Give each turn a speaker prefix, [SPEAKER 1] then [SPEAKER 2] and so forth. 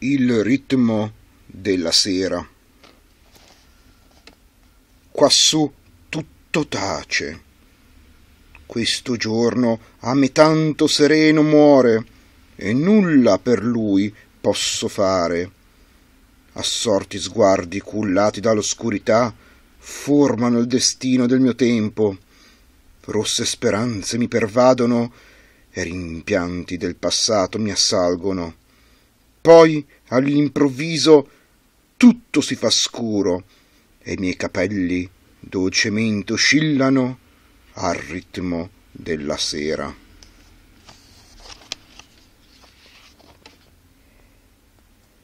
[SPEAKER 1] il ritmo della sera. Quassù tutto tace. Questo giorno a me tanto sereno muore e nulla per lui posso fare. Assorti sguardi cullati dall'oscurità formano il destino del mio tempo. Rosse speranze mi pervadono e rimpianti del passato mi assalgono poi all'improvviso tutto si fa scuro e i miei capelli dolcemente oscillano al ritmo della sera.